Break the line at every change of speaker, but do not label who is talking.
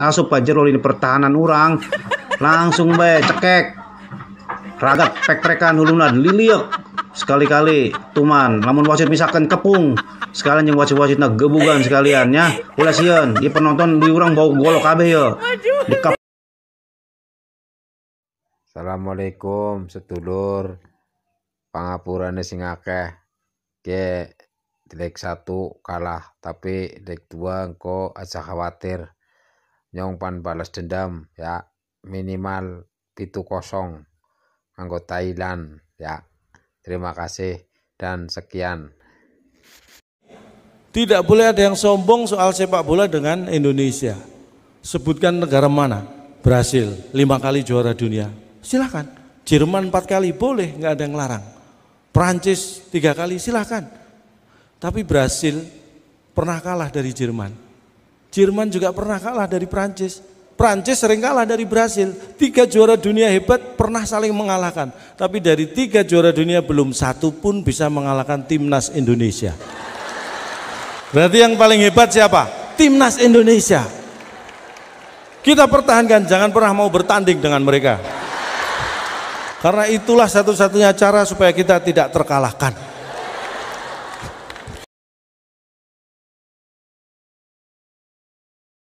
langsung aja lo ini pertahanan orang langsung be cekek ragat pek hulunan liliak sekali-kali tuman namun wasit misalkan kepung sekalian yang wasit-wasit na gebugan sekalian ya ulah sieun di penonton di orang bau golok kabe ya
Assalamualaikum sedulur pangapurane sing akeh ke dek satu kalah tapi dek dua engko aja khawatir Nyong pan balas dendam ya minimal pitu kosong anggota Thailand ya terima kasih dan sekian tidak boleh ada yang sombong soal sepak bola dengan Indonesia
sebutkan negara mana Brasil lima kali juara dunia silahkan Jerman empat kali boleh nggak ada yang larang Prancis tiga kali silahkan tapi Brasil pernah kalah dari Jerman Jerman juga pernah kalah dari Prancis. Prancis sering kalah dari Brasil. Tiga juara dunia hebat pernah saling mengalahkan. Tapi dari tiga juara dunia belum satu pun bisa mengalahkan timnas Indonesia. Berarti yang paling hebat siapa? Timnas Indonesia. Kita pertahankan, jangan pernah mau bertanding dengan mereka. Karena itulah satu-satunya cara supaya kita tidak terkalahkan.